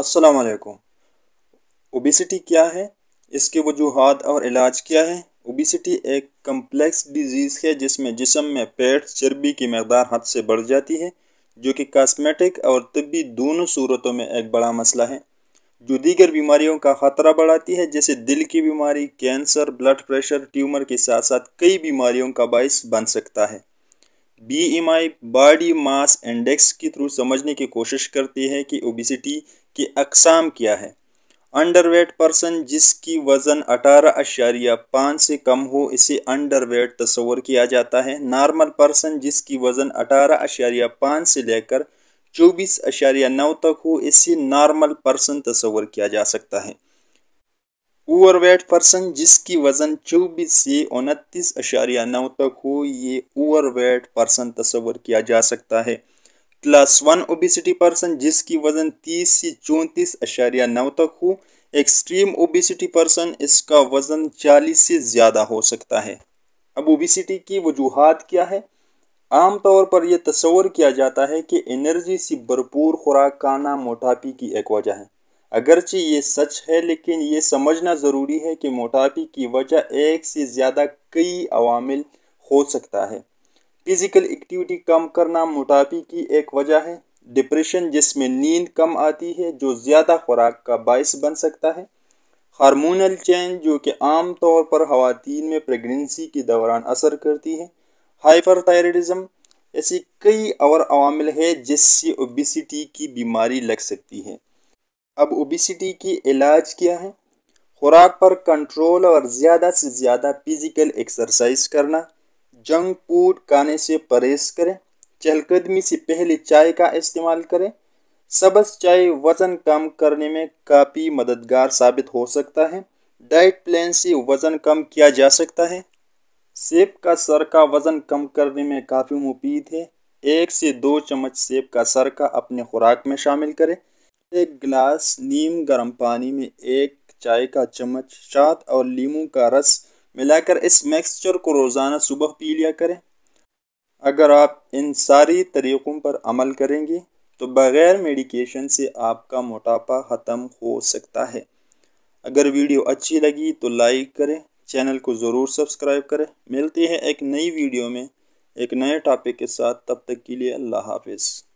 अस्सलाम वालेकुम ओबेसिटी क्या है इसके वजूहत और इलाज क्या है ओबेसिटी एक कम्प्लेक्स डिजीज़ है जिसमें जिसम में पेट चर्बी की मकदार हद से बढ़ जाती है जो कि कास्मेटिक और तबी दोनों सूरतों में एक बड़ा मसला है जो दीगर बीमारियों का ख़तरा बढ़ाती है जैसे दिल की बीमारी कैंसर ब्लड प्रेशर ट्यूमर के साथ साथ कई बीमारियों का बायस बन सकता है बीएमआई बॉडी मास इंडेक्स के थ्रू समझने की कोशिश करती है कि ओबिसिटी की अकसाम क्या है अंडरवेट पर्सन जिसकी वज़न अठारह अशारिया पाँच से कम हो इसे अंडरवेट तस्वर किया जाता है नॉर्मल पर्सन जिसकी वज़न अठारह अशारिया पाँच से लेकर चौबीस अशारिया नौ तक हो इसे नॉर्मल पर्सन तस्वर किया जा सकता है ओवरवेट पर्सन जिसकी वज़न चौबीस से उनतीस अशारिया नौ तक हो ये ओवरवेट पर्सन तस्वर किया जा सकता है क्लास वन ओबिसिटी पर्सन जिसकी वज़न तीस से चौंतीस अशारिया नौ तक हो एक्सट्रीम ओबिसिटी पर्सन इसका वज़न चालीस से ज़्यादा हो सकता है अब ओबिसिटी की वजूहत क्या है आम तौर पर यह तस्वर किया जाता है कि एनर्जी से भरपूर खुराक खाना मोटापे की एक वजह है अगरचे ये सच है लेकिन ये समझना ज़रूरी है कि मोटापे की वजह एक से ज़्यादा कई अवामिल हो सकता है फिज़िकल एक्टिविटी कम करना मोटापे की एक वजह है डिप्रेशन जिसमें नींद कम आती है जो ज़्यादा खुराक का बायस बन सकता है हार्मोनल चेंज जो कि आम तौर पर खातन में प्रेगनेंसी के दौरान असर करती है हाइपर हाइपरथायरिडिज्म ऐसी कई और अवामिल है जिससे ओबिसिटी की बीमारी लग सकती है अब ओबिसिटी की इलाज क्या है खुराक पर कंट्रोल और ज़्यादा से ज़्यादा फिज़िकल एक्सरसाइज करना जंक फूड खाने से परहेज करें चहलकदमी से पहले चाय का इस्तेमाल करें सबस चाय वज़न कम करने में काफ़ी मददगार साबित हो सकता है डाइट प्लान से वज़न कम किया जा सकता है सेब का सर का वज़न कम करने में काफ़ी मुफीद है एक से दो चम्मच सेब का सर का अपने खुराक में शामिल करें एक गिलास नीम गर्म पानी में एक चाय का चम्मच शाद और लीमू का रस मिलाकर इस मिक्सचर को रोज़ाना सुबह पी लिया करें अगर आप इन सारी तरीक़ों पर अमल करेंगे तो बग़ैर मेडिकेशन से आपका मोटापा ख़त्म हो सकता है अगर वीडियो अच्छी लगी तो लाइक करें चैनल को ज़रूर सब्सक्राइब करें मिलते हैं एक नई वीडियो में एक नए टॉपिक के साथ तब तक के लिए अल्लाह हाफिज़